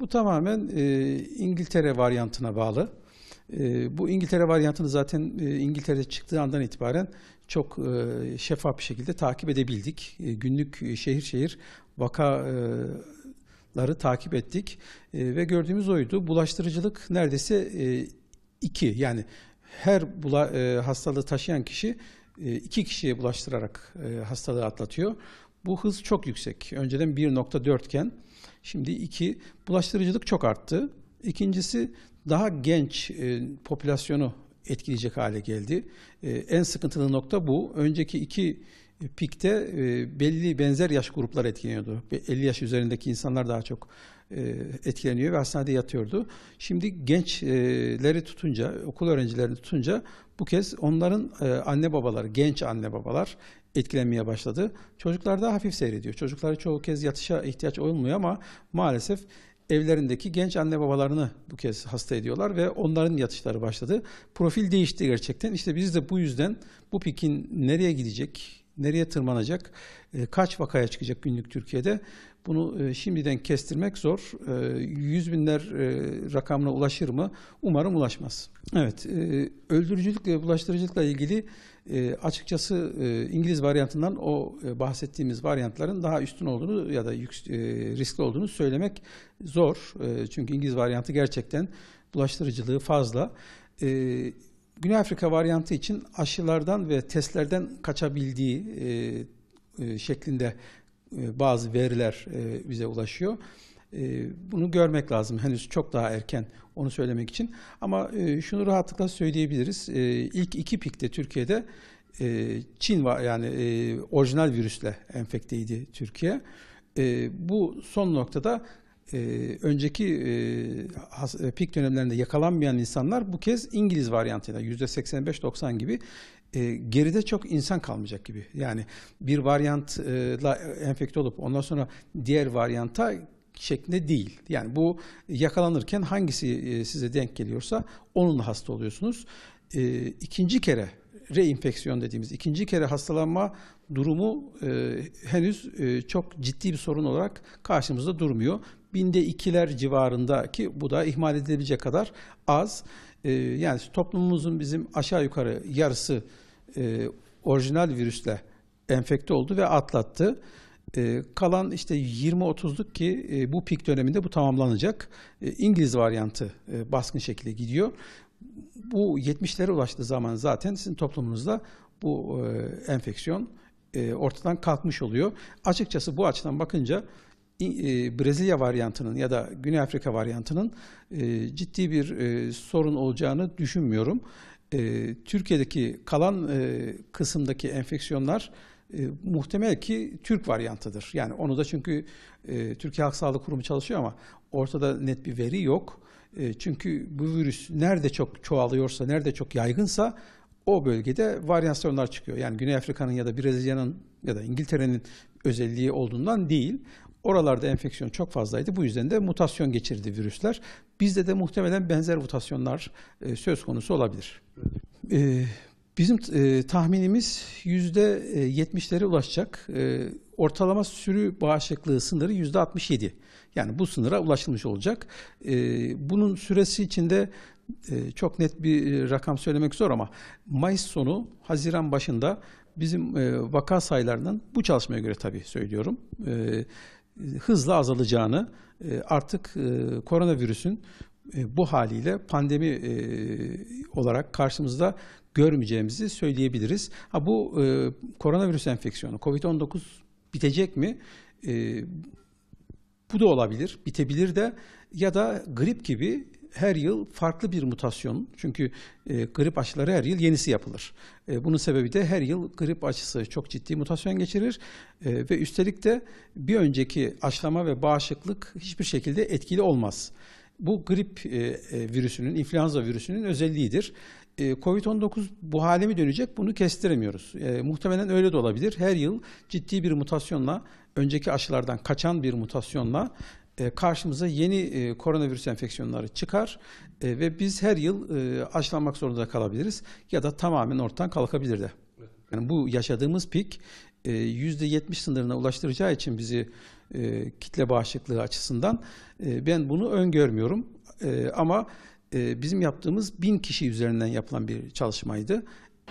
Bu tamamen e, İngiltere varyantına bağlı. E, bu İngiltere varyantını zaten e, İngiltere'de çıktığı andan itibaren çok e, şeffaf bir şekilde takip edebildik. E, günlük e, şehir şehir vakaları e, takip ettik e, ve gördüğümüz oydu. Bulaştırıcılık neredeyse e, iki yani her bula, e, hastalığı taşıyan kişi e, iki kişiye bulaştırarak e, hastalığı atlatıyor. Bu hız çok yüksek. Önceden 1.4 iken şimdi 2. Bulaştırıcılık çok arttı. İkincisi daha genç e, popülasyonu etkileyecek hale geldi. E, en sıkıntılı nokta bu. Önceki iki e, pikte e, belli benzer yaş grupları etkileniyordu. 50 yaş üzerindeki insanlar daha çok e, etkileniyor ve hastanede yatıyordu. Şimdi gençleri tutunca, okul öğrencilerini tutunca bu kez onların e, anne babaları, genç anne babalar etkilenmeye başladı. Çocuklar daha hafif seyrediyor. Çocuklar çoğu kez yatışa ihtiyaç olmuyor ama maalesef evlerindeki genç anne babalarını bu kez hasta ediyorlar ve onların yatışları başladı. Profil değişti gerçekten. İşte biz de bu yüzden bu pikin nereye gidecek, nereye tırmanacak, e, kaç vakaya çıkacak günlük Türkiye'de bunu e, şimdiden kestirmek zor. E, yüz binler rakamına ulaşır mı? Umarım ulaşmaz. Evet, öldürücülükle, bulaştırıcılıkla ilgili e, açıkçası e, İngiliz varyantından o e, bahsettiğimiz varyantların daha üstün olduğunu ya da yük, e, riskli olduğunu söylemek zor. E, çünkü İngiliz varyantı gerçekten bulaştırıcılığı fazla. E, Güney Afrika varyantı için aşılardan ve testlerden kaçabildiği e, e, şeklinde e, bazı veriler e, bize ulaşıyor. Ee, bunu görmek lazım. Henüz çok daha erken onu söylemek için. Ama e, şunu rahatlıkla söyleyebiliriz. Ee, ilk iki pikte Türkiye'de e, Çin var yani e, orijinal virüsle enfekteydi Türkiye. Bu son noktada önceki pik dönemlerinde yakalanmayan insanlar bu kez İngiliz varyantıyla %85-90 gibi geride çok insan kalmayacak gibi. Yani bir varyantla enfekte olup ondan sonra diğer varyanta şeklinde değil. Yani bu yakalanırken hangisi e, size denk geliyorsa onunla hasta oluyorsunuz. E, ikinci kere reinfeksiyon dediğimiz ikinci kere hastalanma durumu e, henüz çok ciddi bir sorun olarak karşımızda durmuyor. Binde ikiler civarındaki bu da ihmal edilebilecek kadar az. yani toplumumuzun bizim aşağı yukarı yarısı orijinal virüsle enfekte oldu ve atlattı. E, kalan işte 20-30'luk ki e, bu pik döneminde bu tamamlanacak. E, İngiliz varyantı e, baskın şekilde gidiyor. Bu 70'lere ulaştığı zaman zaten sizin toplumunuzda bu e, enfeksiyon e, ortadan kalkmış oluyor. Açıkçası bu açıdan bakınca e, Brezilya varyantının ya da Güney Afrika varyantının e, ciddi bir e, sorun olacağını düşünmüyorum. Türkiye'deki kalan kısımdaki enfeksiyonlar e, muhtemel ki Türk varyantıdır. Yani onu da çünkü e, Türkiye Halk Sağlığı Kurumu çalışıyor ama ortada net bir veri yok. E, çünkü bu virüs nerede çok çoğalıyorsa, nerede çok yaygınsa o bölgede varyasyonlar çıkıyor. Yani Güney Afrika'nın ya da Brezilya'nın ya da İngiltere'nin özelliği olduğundan değil. Oralarda enfeksiyon çok fazlaydı. Bu yüzden de mutasyon geçirdi virüsler. Bizde de muhtemelen benzer mutasyonlar e, söz konusu olabilir. Evet. E, Bizim e, tahminimiz yüzde e, yetmişlere ulaşacak. E, ortalama sürü bağışıklığı sınırı yüzde altmış yedi. Yani bu sınıra ulaşılmış olacak. E, bunun süresi içinde e, çok net bir e, rakam söylemek zor ama Mayıs sonu, Haziran başında bizim e, vaka sayılarının bu çalışmaya göre tabii söylüyorum e, hızla azalacağını e, artık koronavirüsün bu haliyle pandemi olarak karşımızda görmeyeceğimizi söyleyebiliriz. Ha bu e, koronavirüs enfeksiyonu COVID-19 bitecek mi? E, bu da olabilir, bitebilir de ya da grip gibi her yıl farklı bir mutasyon. Çünkü e, grip aşıları her yıl yenisi yapılır. E, bunun sebebi de her yıl grip aşısı çok ciddi mutasyon geçirir e, ve üstelik de bir önceki aşılama ve bağışıklık hiçbir şekilde etkili olmaz. Bu grip e, e, virüsünün, influenza virüsünün özelliğidir. E, Covid-19 bu hale mi dönecek bunu kestiremiyoruz. E, muhtemelen öyle de olabilir. Her yıl ciddi bir mutasyonla, önceki aşılardan kaçan bir mutasyonla karşımıza yeni koronavirüs enfeksiyonları çıkar ve biz her yıl aşılanmak zorunda kalabiliriz ya da tamamen ortadan kalkabilir de. Yani bu yaşadığımız pik %70 e, sınırına ulaştıracağı için bizi e, kitle bağışıklığı açısından e, ben bunu öngörmüyorum. Ama bizim yaptığımız bin kişi üzerinden yapılan bir çalışmaydı. Müzik